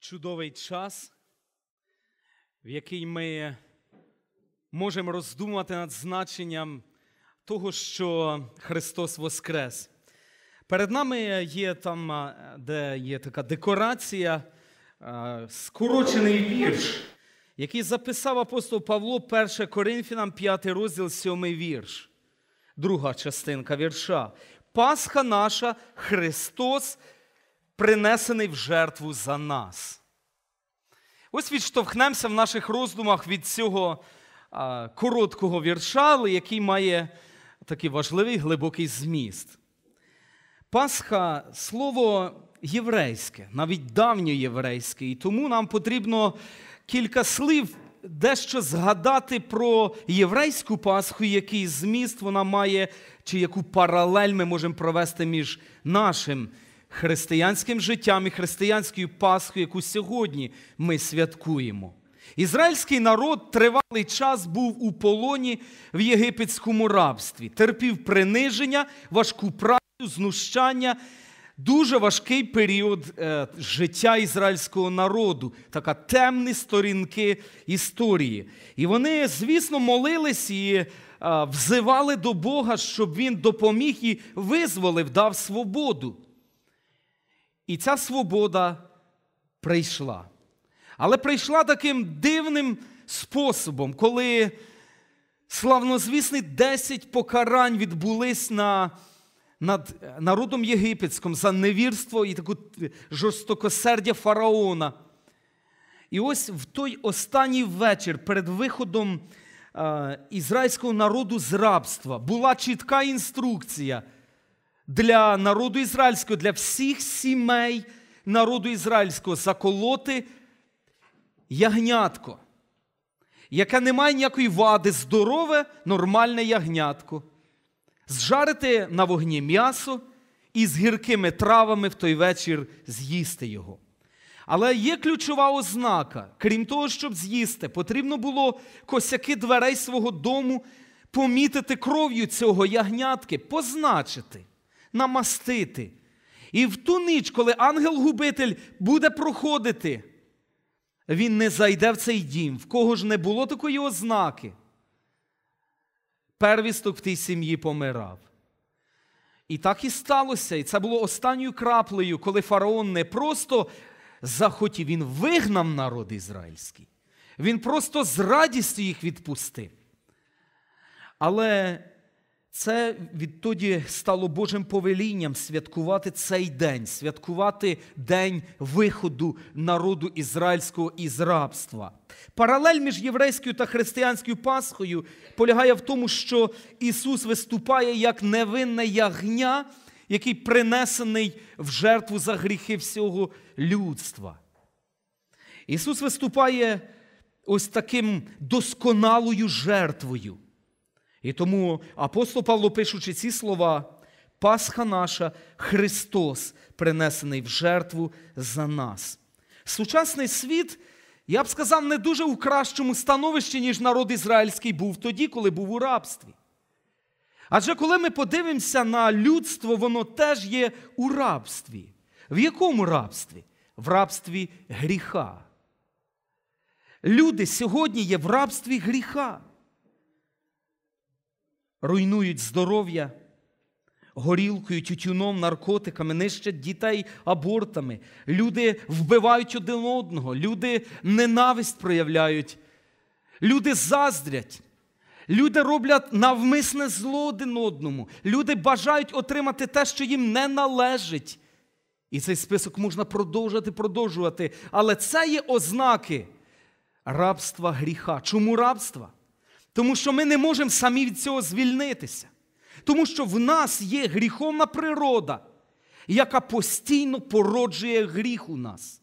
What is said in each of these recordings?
Чудовий час, в який ми можемо роздумати над значенням того, що Христос Воскрес. Перед нами є там, де є така декорація, скорочений вірш, який записав апостол Павло 1 Коринфянам, 5 розділ, 7 вірш друга частинка вірша. Пасха наша, Христос, принесений в жертву за нас. Ось відштовхнемося в наших роздумах від цього а, короткого вірша, але який має такий важливий глибокий зміст. Пасха слово єврейське, навіть давньоєврейське, і тому нам потрібно кілька слів дещо згадати про єврейську Пасху, який зміст вона має, чи яку паралель ми можемо провести між нашим християнським життям і християнською Пасхою, яку сьогодні ми святкуємо. Ізраїльський народ тривалий час був у полоні в єгипетському рабстві, терпів приниження, важку працю, знущання дуже важкий період е, життя ізраїльського народу, така темні сторінки історії. І вони, звісно, молились і е, взивали до Бога, щоб він допоміг і визволив, дав свободу. І ця свобода прийшла. Але прийшла таким дивним способом, коли славнозвісні десять покарань відбулись на над народом єгипетським за невірство і таку жорстокосердя фараона. І ось в той останній вечір перед виходом е, ізраїльського народу з рабства була чітка інструкція для народу ізраїльського, для всіх сімей народу ізраїльського заколоти ягнятко, яке не має ніякої вади, здорове, нормальне ягнятко зжарити на вогні м'ясо і з гіркими травами в той вечір з'їсти його. Але є ключова ознака, крім того, щоб з'їсти, потрібно було косяки дверей свого дому помітити кров'ю цього ягнятки, позначити, намастити. І в ту ніч, коли ангел-губитель буде проходити, він не зайде в цей дім, в кого ж не було такої ознаки первісток в тій сім'ї помирав. І так і сталося. І це було останньою краплею, коли фараон не просто захотів, він вигнав народ ізраїльський. Він просто з радістю їх відпустив. Але це відтоді стало Божим повелінням святкувати цей день, святкувати день виходу народу ізраїльського із рабства. Паралель між єврейською та християнською Пасхою полягає в тому, що Ісус виступає як невинне ягня, який принесений в жертву за гріхи всього людства. Ісус виступає ось таким досконалою жертвою. І тому апостол Павло, пишучи ці слова, Пасха наша, Христос, принесений в жертву за нас. Сучасний світ, я б сказав, не дуже у кращому становищі, ніж народ ізраїльський був тоді, коли був у рабстві. Адже коли ми подивимося на людство, воно теж є у рабстві. В якому рабстві? В рабстві гріха. Люди сьогодні є в рабстві гріха руйнують здоров'я горілкою, тютюном, наркотиками, нищать дітей абортами. Люди вбивають один одного, люди ненависть проявляють, люди заздрять. Люди роблять навмисне зло один одному. Люди бажають отримати те, що їм не належить. І цей список можна продовжувати, продовжувати. Але це є ознаки рабства гріха. Чому рабства? Тому що ми не можемо самі від цього звільнитися. Тому що в нас є гріховна природа, яка постійно породжує гріх у нас,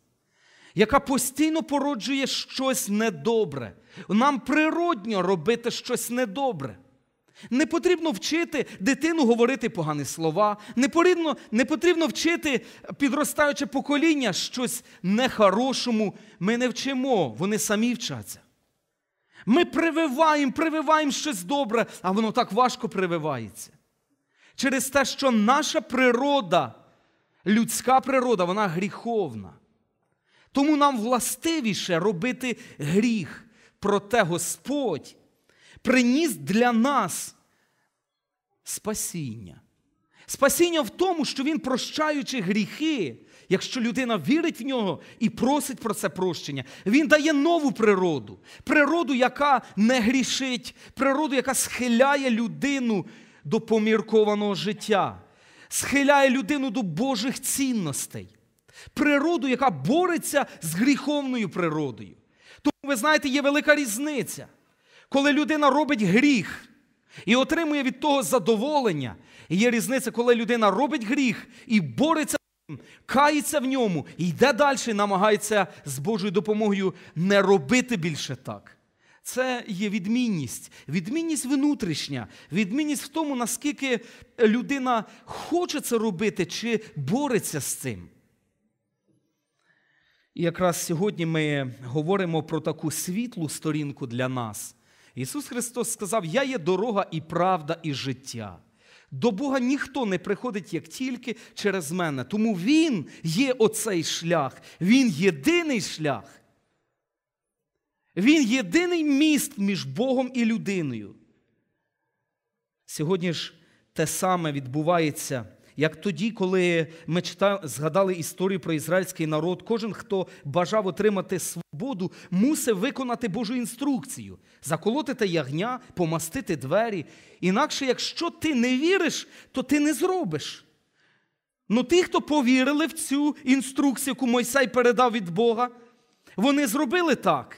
яка постійно породжує щось недобре. Нам природньо робити щось недобре. Не потрібно вчити дитину говорити погані слова, не потрібно не потрібно вчити підростаюче покоління щось нехорошому. Ми не вчимо, вони самі вчаться. Ми прививаємо, прививаємо щось добре, а воно так важко прививається. Через те, що наша природа, людська природа, вона гріховна. Тому нам властивіше робити гріх. Проте Господь приніс для нас спасіння. Спасіння в тому, що Він, прощаючи гріхи, якщо людина вірить в нього і просить про це прощення, він дає нову природу, природу, яка не грішить, природу, яка схиляє людину до поміркованого життя, схиляє людину до Божих цінностей, природу, яка бореться з гріховною природою. Тому, ви знаєте, є велика різниця, коли людина робить гріх. І отримує від того задоволення. І є різниця, коли людина робить гріх і бореться кається в ньому йде далі, намагається з Божою допомогою не робити більше так. Це є відмінність, відмінність внутрішня, відмінність в тому, наскільки людина хоче це робити чи бореться з цим. І якраз сьогодні ми говоримо про таку світлу сторінку для нас. Ісус Христос сказав: Я є дорога і правда, і життя. До Бога ніхто не приходить як тільки через мене. Тому Він є оцей шлях, Він єдиний шлях. Він єдиний міст між Богом і людиною. Сьогодні ж те саме відбувається як тоді, коли ми читали, згадали історію про ізраїльський народ, кожен, хто бажав отримати свободу, мусив виконати Божу інструкцію, заколоти ягня, помастити двері. Інакше, якщо ти не віриш, то ти не зробиш. Ну ті, хто повірили в цю інструкцію, яку Мойсей передав від Бога, вони зробили так.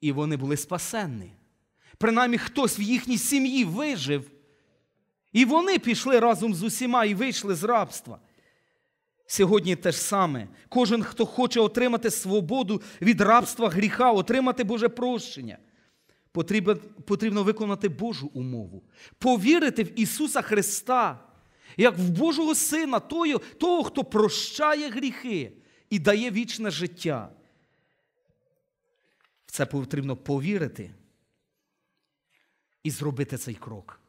І вони були спасенні. Принаймні, хтось в їхній сім'ї вижив. І вони пішли разом з усіма і вийшли з рабства. Сьогодні те ж саме. Кожен, хто хоче отримати свободу від рабства гріха, отримати Боже прощення, потрібно виконати Божу умову, повірити в Ісуса Христа, як в Божого Сина, того, того хто прощає гріхи і дає вічне життя. В це потрібно повірити і зробити цей крок.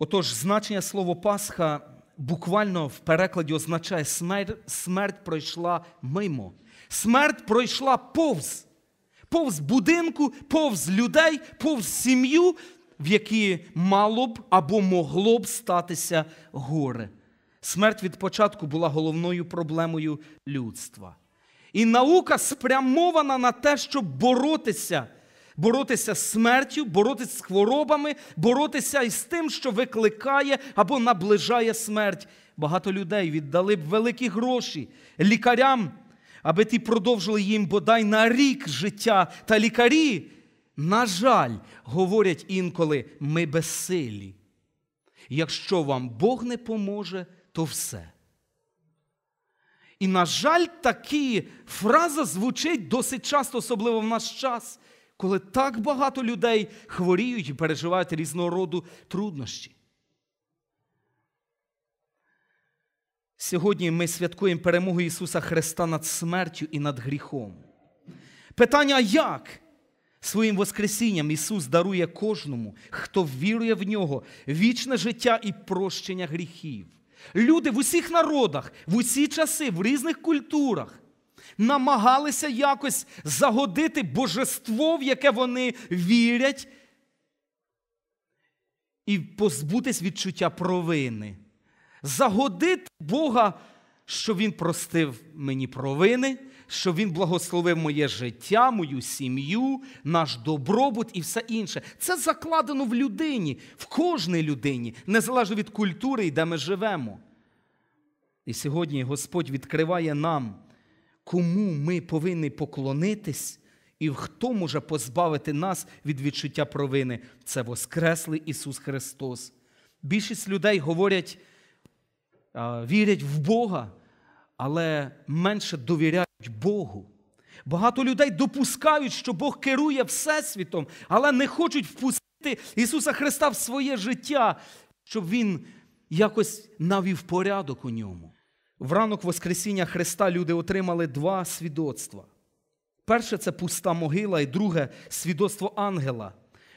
Отож, значення слова Пасха буквально в перекладі означає смерть, смерть пройшла мимо. Смерть пройшла повз, повз будинку, повз людей, повз сім'ю, в якій мало б або могло б статися горе. Смерть від початку була головною проблемою людства. І наука спрямована на те, щоб боротися боротися з смертю, боротися з хворобами, боротися із тим, що викликає або наближає смерть. Багато людей віддали б великі гроші лікарям, аби ті продовжили їм бодай на рік життя. Та лікарі, на жаль, говорять інколи, ми безсилі. Якщо вам Бог не поможе, то все. І, на жаль, такі фраза звучить досить часто, особливо в наш час коли так багато людей хворіють і переживають різного роду труднощі. Сьогодні ми святкуємо перемогу Ісуса Христа над смертю і над гріхом. Питання як? Своїм Воскресінням Ісус дарує кожному, хто вірує в нього, вічне життя і прощення гріхів. Люди в усіх народах, в усі часи, в різних культурах намагалися якось загодити божество, в яке вони вірять, і позбутись відчуття провини. Загодити Бога, що Він простив мені провини, що Він благословив моє життя, мою сім'ю, наш добробут і все інше. Це закладено в людині, в кожній людині, незалежно від культури і де ми живемо. І сьогодні Господь відкриває нам кому ми повинні поклонитись, і хто може позбавити нас від відчуття провини, це Воскреслий Ісус Христос. Більшість людей говорять, вірять в Бога, але менше довіряють Богу. Багато людей допускають, що Бог керує Всесвітом, але не хочуть впустити Ісуса Христа в своє життя, щоб Він якось навів порядок у ньому в ранок Воскресіння Христа люди отримали два свідоцтва. Перше це пуста могила, і друге свідоцтво ангела.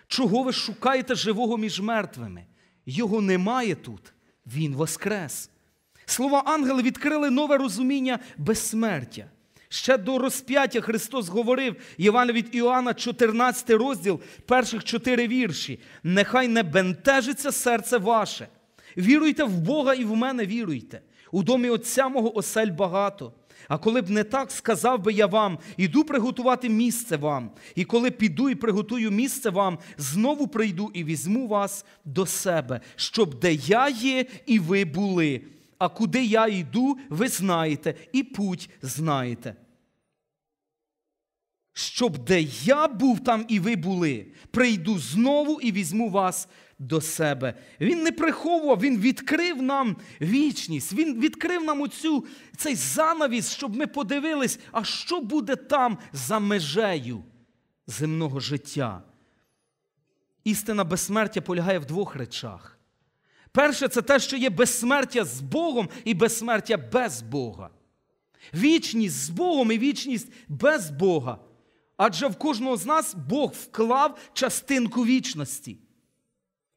Чого ви шукаєте живого між мертвими? Його немає тут, Він Воскрес. Слова ангела відкрили нове розуміння безсмертя. Ще до розп'яття Христос говорив Євангелі від Іоанна, 14 розділ, перших чотири вірші. Нехай не бентежиться серце ваше. Віруйте в Бога і в мене віруйте. У домі отця мого осель багато. А коли б не так, сказав би я вам, іду приготувати місце вам. І коли піду і приготую місце вам, знову прийду і візьму вас до себе, щоб де я є, і ви були. А куди я йду, ви знаєте, і путь знаєте. Щоб де я був, там і ви були, прийду знову і візьму вас до себе. Він не приховував, він відкрив нам вічність, він відкрив нам оцю, цей занавіс, щоб ми подивились, а що буде там за межею земного життя. Істина безсмертя полягає в двох речах. Перше, це те, що є безсмертя з Богом і безсмертя без Бога. Вічність з Богом і вічність без Бога. Адже в кожного з нас Бог вклав частинку вічності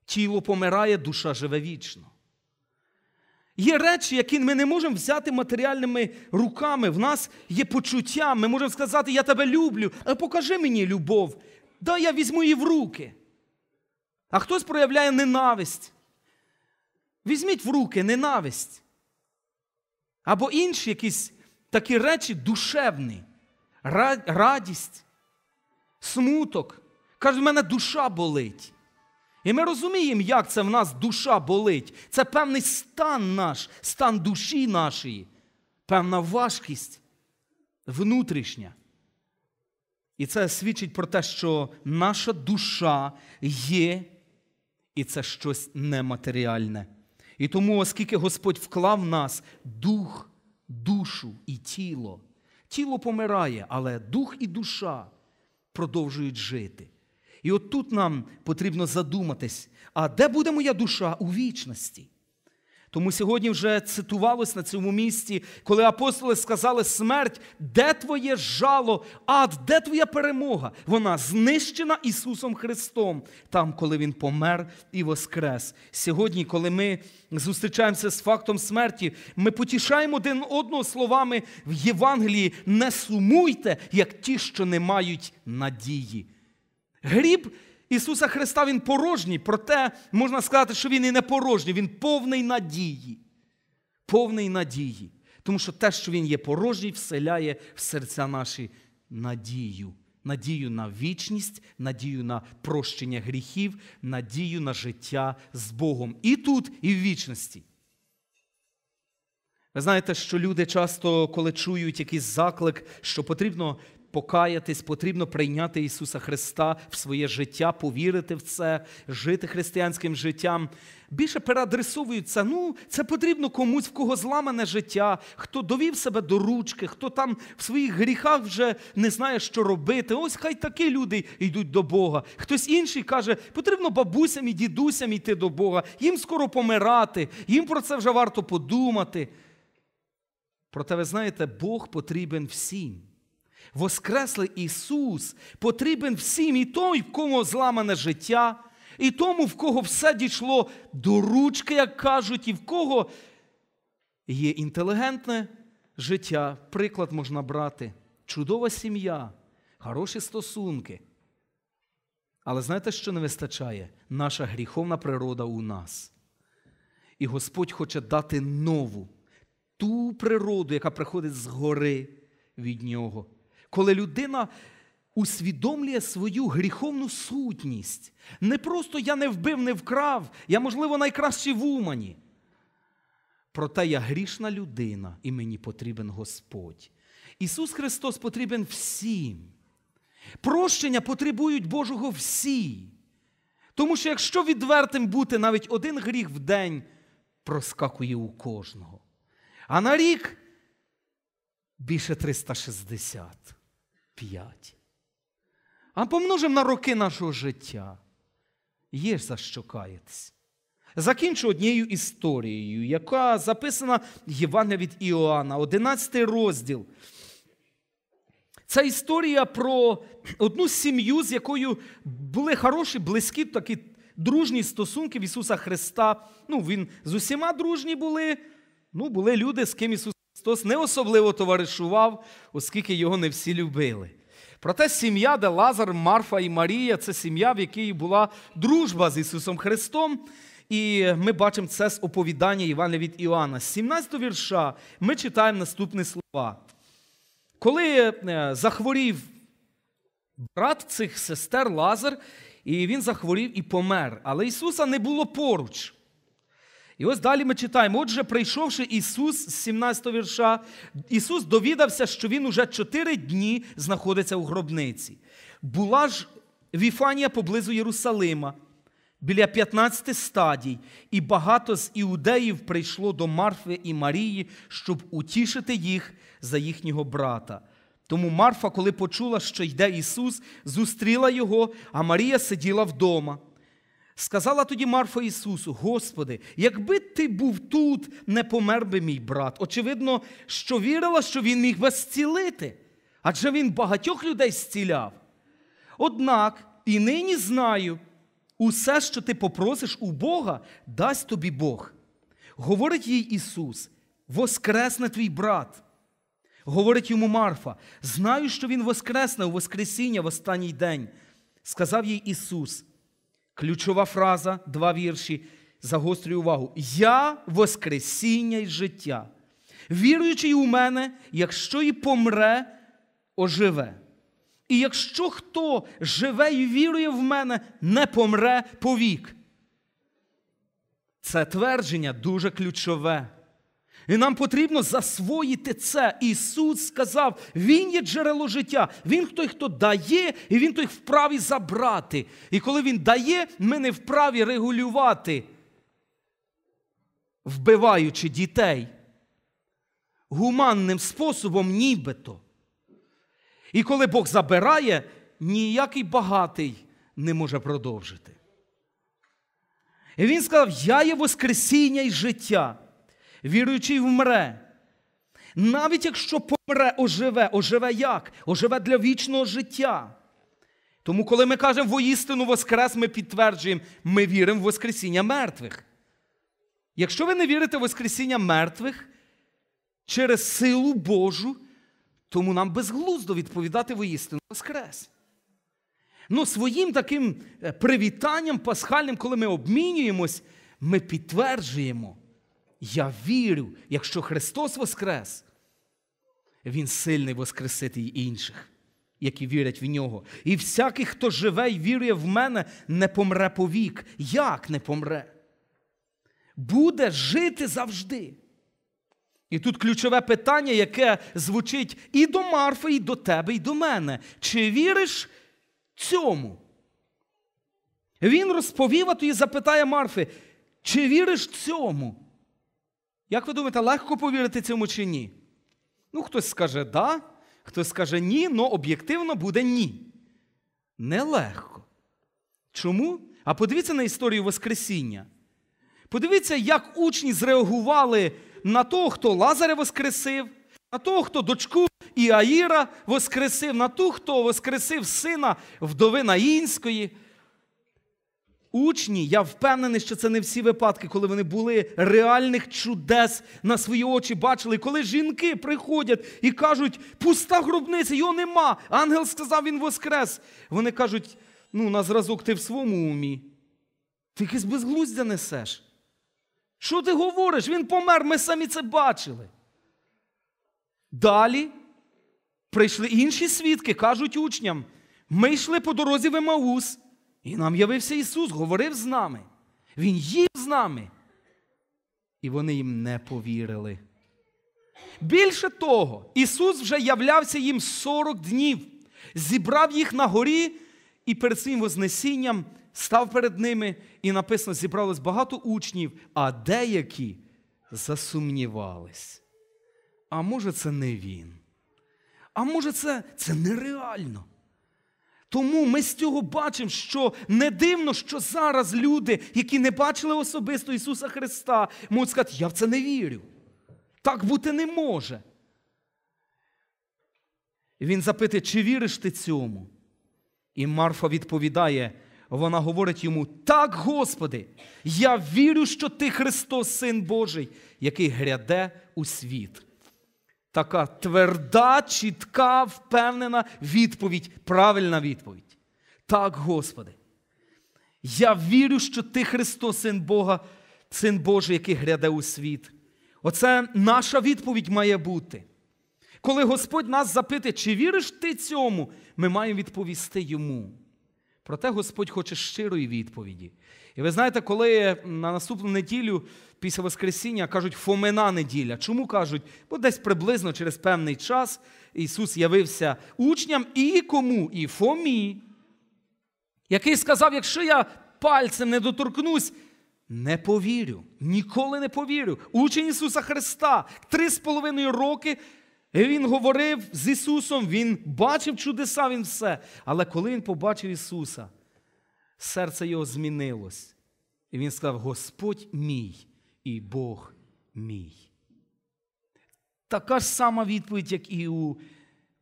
тіло помирає, душа живе вічно. Є речі, які ми не можемо взяти матеріальними руками. В нас є почуття, ми можемо сказати, я тебе люблю, а покажи мені любов. Да, я візьму її в руки. А хтось проявляє ненависть. Візьміть в руки ненависть. Або інші якісь такі речі душевні, радість, смуток. Каже, в мене душа болить. І ми розуміємо, як це в нас душа болить. Це певний стан наш, стан душі нашої, певна важкість внутрішня. І це свідчить про те, що наша душа є, і це щось нематеріальне. І тому, оскільки Господь вклав в нас дух, душу і тіло, тіло помирає, але дух і душа продовжують жити. І от тут нам потрібно задуматись, а де буде моя душа у вічності? Тому сьогодні вже цитувалось на цьому місці, коли апостоли сказали: смерть, де твоє жало, ад, де твоя перемога? Вона знищена Ісусом Христом, там, коли Він помер і воскрес. Сьогодні, коли ми зустрічаємося з фактом смерті, ми потішаємо один одного словами в Євангелії: не сумуйте, як ті, що не мають надії. Гріб Ісуса Христа Він порожній, проте можна сказати, що Він і не порожній, Він повний надії. Повний надії. Тому що те, що Він є порожній, вселяє в серця наші надію. Надію на вічність, надію на прощення гріхів, надію на життя з Богом. І тут, і в вічності. Ви знаєте, що люди часто, коли чують якийсь заклик, що потрібно покаятись, потрібно прийняти Ісуса Христа в своє життя, повірити в це, жити християнським життям. Більше переадресовуються, ну, це потрібно комусь, в кого зламане життя, хто довів себе до ручки, хто там в своїх гріхах вже не знає, що робити. Ось хай такі люди йдуть до Бога. Хтось інший каже, потрібно бабусям і дідусям йти до Бога, їм скоро помирати, їм про це вже варто подумати. Проте, ви знаєте, Бог потрібен всім. Воскреслий Ісус потрібен всім і той, в кого зламане життя, і тому, в кого все дійшло до ручки, як кажуть, і в кого є інтелігентне життя. Приклад можна брати. Чудова сім'я, хороші стосунки. Але знаєте, що не вистачає? Наша гріховна природа у нас. І Господь хоче дати нову, ту природу, яка приходить згори від Нього коли людина усвідомлює свою гріховну сутність. Не просто я не вбив, не вкрав, я, можливо, найкращий в умані. Проте я грішна людина, і мені потрібен Господь. Ісус Христос потрібен всім. Прощення потребують Божого всі. Тому що, якщо відвертим бути, навіть один гріх в день проскакує у кожного. А на рік більше 360 п'ять. А помножив на роки нашого життя. Є за що каятись. Закінчу однією історією, яка записана в Євангелії від Іоанна, 11 розділ. Це історія про одну сім'ю, з якою були хороші, близькі, такі дружні стосунки в Ісуса Христа. Ну, Він з усіма дружні були. Ну, були люди, з ким Ісус. Христос не особливо товаришував, оскільки його не всі любили. Проте сім'я, де Лазар, Марфа і Марія це сім'я, в якій була дружба з Ісусом Христом. І ми бачимо це з оповідання Івана від Іоанна. З 17 вірша ми читаємо наступні слова. Коли е, захворів брат цих сестер Лазар, і він захворів і помер, але Ісуса не було поруч. І ось далі ми читаємо. Отже, прийшовши Ісус з 17 вірша, Ісус довідався, що Він уже чотири дні знаходиться у гробниці. Була ж Віфанія поблизу Єрусалима, біля 15 стадій, і багато з іудеїв прийшло до Марфи і Марії, щоб утішити їх за їхнього брата. Тому Марфа, коли почула, що йде Ісус, зустріла Його, а Марія сиділа вдома. Сказала тоді Марфа Ісусу, Господи, якби ти був тут, не помер би мій брат. Очевидно, що вірила, що він міг вас зцілити, адже він багатьох людей зціляв. Однак і нині знаю, усе, що ти попросиш у Бога, дасть тобі Бог. Говорить їй Ісус, воскресне твій брат. Говорить йому Марфа, знаю, що Він воскресне у Воскресіння в останній день. Сказав їй Ісус. Ключова фраза, два вірші. Загострюю увагу. Я Воскресіння й життя. Віруючий у мене, якщо і помре, оживе. І якщо хто живе і вірує в мене, не помре повік. Це твердження дуже ключове. І нам потрібно засвоїти це. Ісус сказав, Він є джерело життя, Він той, хто дає, і Він той вправі забрати. І коли Він дає, ми не вправі регулювати, вбиваючи дітей гуманним способом, нібито. І коли Бог забирає, ніякий багатий не може продовжити. І Він сказав: Я є Воскресіння і життя віруючий вмре. Навіть якщо помре, оживе, оживе як? Оживе для вічного життя. Тому, коли ми кажемо воістину Воскрес, ми підтверджуємо, ми віримо в Воскресіння мертвих. Якщо ви не вірите в Воскресіння мертвих через силу Божу, тому нам безглуздо відповідати воістину Воскрес. Ну, своїм таким е, привітанням пасхальним, коли ми обмінюємось, ми підтверджуємо. Я вірю, якщо Христос Воскрес, Він сильний воскресити і інших, які вірять в нього. І всякий, хто живе і вірує в мене, не помре по вік. Як не помре? Буде жити завжди. І тут ключове питання, яке звучить і до Марфи, і до тебе, і до мене. Чи віриш цьому? Він розповів, а тоді запитає Марфи, чи віриш цьому? Як ви думаєте, легко повірити цьому чи ні? Ну, хтось скаже да, хтось скаже ні, але об'єктивно буде ні. Нелегко. Чому? А подивіться на історію Воскресіння. Подивіться, як учні зреагували на того, хто Лазаря воскресив, на того, хто дочку Іаїра воскресив, на ту, хто воскресив сина вдови Наїнської, учні, я впевнений, що це не всі випадки, коли вони були реальних чудес на свої очі бачили. коли жінки приходять і кажуть, пуста гробниця, його нема. Ангел сказав, він воскрес. Вони кажуть, ну, на зразок ти в своєму умі. Ти якесь безглуздя несеш. Що ти говориш? Він помер, ми самі це бачили. Далі прийшли інші свідки, кажуть учням: ми йшли по дорозі в Емаус, і нам явився Ісус, говорив з нами. Він їв з нами. І вони їм не повірили. Більше того, Ісус вже являвся їм 40 днів, зібрав їх на горі і перед своїм Вознесінням став перед ними, і написано, зібралось багато учнів, а деякі засумнівались. А може, це не він? А може, це, це нереально? Тому ми з цього бачимо, що не дивно, що зараз люди, які не бачили особисто Ісуса Христа, можуть сказати, я в це не вірю. Так бути не може. Він запитує, чи віриш ти цьому? І Марфа відповідає, вона говорить йому: Так, Господи, я вірю, що ти Христос, Син Божий, який гряде у світ така тверда, чітка, впевнена відповідь, правильна відповідь. Так, Господи, я вірю, що Ти Христос, Син Бога, Син Божий, який гряде у світ. Оце наша відповідь має бути. Коли Господь нас запитає, чи віриш ти цьому, ми маємо відповісти йому. Проте Господь хоче щирої відповіді. І ви знаєте, коли на наступну неділю після Воскресіння кажуть фомина неділя. Чому кажуть? Бо десь приблизно через певний час Ісус явився учням і кому? І Фомі, який сказав: якщо я пальцем не доторкнусь, не повірю, ніколи не повірю. Учень Ісуса Христа три з половиною роки він говорив з Ісусом, Він бачив чудеса, Він все. Але коли Він побачив Ісуса, серце його змінилось. І Він сказав: Господь мій і Бог мій. Така ж сама відповідь, як і у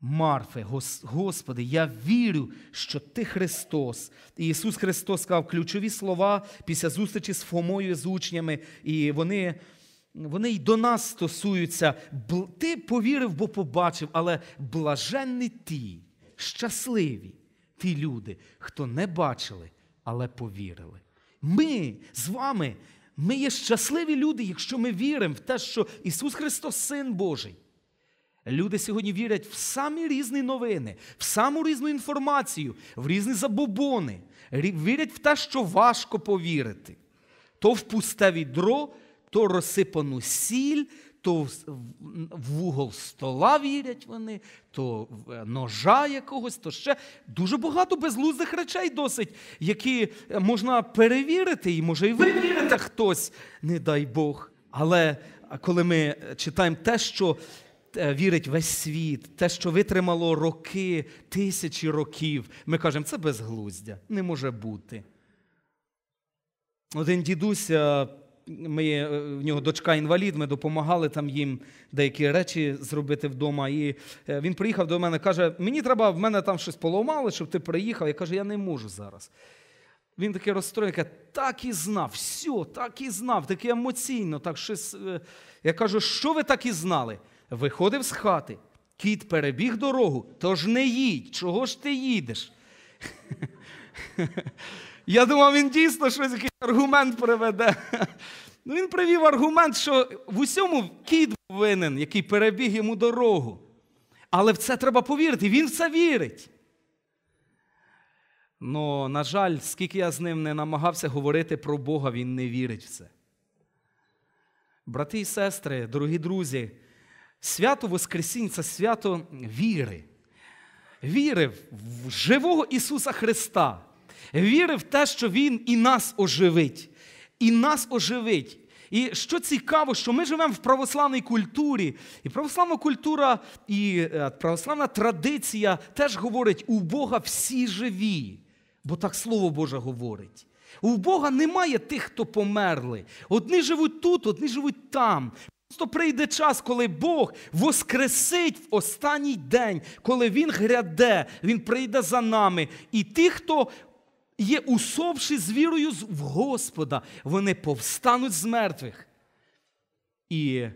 Марфи. Господи, я вірю, що Ти Христос. І Ісус Христос сказав ключові слова після зустрічі з Фомою з учнями, і вони вони й до нас стосуються. Ти повірив, бо побачив, але блаженні ті, щасливі ті люди, хто не бачили, але повірили. Ми з вами, ми є щасливі люди, якщо ми віримо в те, що Ісус Христос Син Божий. Люди сьогодні вірять в самі різні новини, в саму різну інформацію, в різні забобони, вірять в те, що важко повірити. То в пусте відро, то розсипану сіль, то в угол стола вірять вони, то е, ножа якогось, то ще дуже багато безлуздих речей досить, які е, можна перевірити, і може і вивірити хтось, не дай Бог. Але коли ми е, читаємо те, що вірить весь світ, те, що витримало роки, тисячі років, ми кажемо, це безглуздя, не може бути. Один дідусь ми, е, в нього дочка інвалід, ми допомагали там їм деякі речі зробити вдома. І е, він приїхав до мене, каже: Мені треба, в мене там щось поломали, щоб ти приїхав. Я кажу, я не можу зараз. Він такий розстроєний, каже, так і знав, все, так і знав, таке емоційно. так щось. Е». Я кажу, що ви так і знали? Виходив з хати, кіт перебіг дорогу, тож не їдь, чого ж ти їдеш? Я думав, він дійсно щось якийсь аргумент приведе. Ну, Він привів аргумент, що в усьому кіт винен, який перебіг йому дорогу. Але в це треба повірити, він в це вірить. Ну, на жаль, скільки я з ним не намагався говорити про Бога, він не вірить в це. Брати і сестри, дорогі друзі, свято Воскресінь це свято віри, віри в живого Ісуса Христа віри в те, що Він і нас оживить, і нас оживить. І що цікаво, що ми живемо в православній культурі, і православна культура і е, православна традиція теж говорить, у Бога всі живі, бо так Слово Боже говорить. У Бога немає тих, хто померли. Одні живуть тут, одні живуть там. Просто прийде час, коли Бог воскресить в останній день, коли Він гряде, Він прийде за нами. І ті, хто є усопші з вірою в Господа, вони повстануть з мертвих. І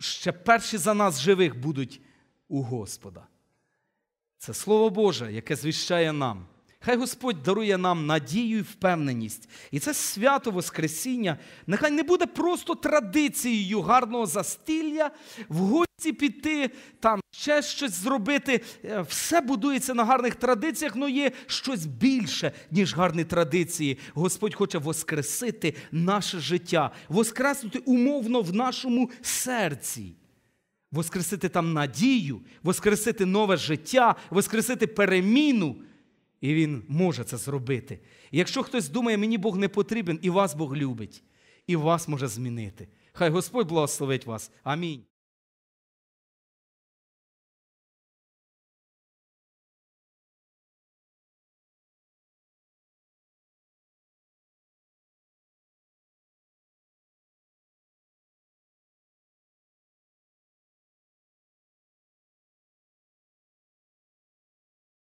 ще перші за нас живих будуть у Господа. Це Слово Боже, яке звіщає нам. Хай Господь дарує нам надію і впевненість. І це свято Воскресіння нехай не буде просто традицією гарного застілля в гості піти там ще щось зробити. Е, все будується на гарних традиціях, але є щось більше, ніж гарні традиції. Господь хоче воскресити наше життя, воскреснути умовно в нашому серці. Воскресити там надію, воскресити нове життя, воскресити переміну. І Він може це зробити. якщо хтось думає, мені Бог не потрібен, і вас Бог любить, і вас може змінити. Хай Господь благословить вас. Амінь.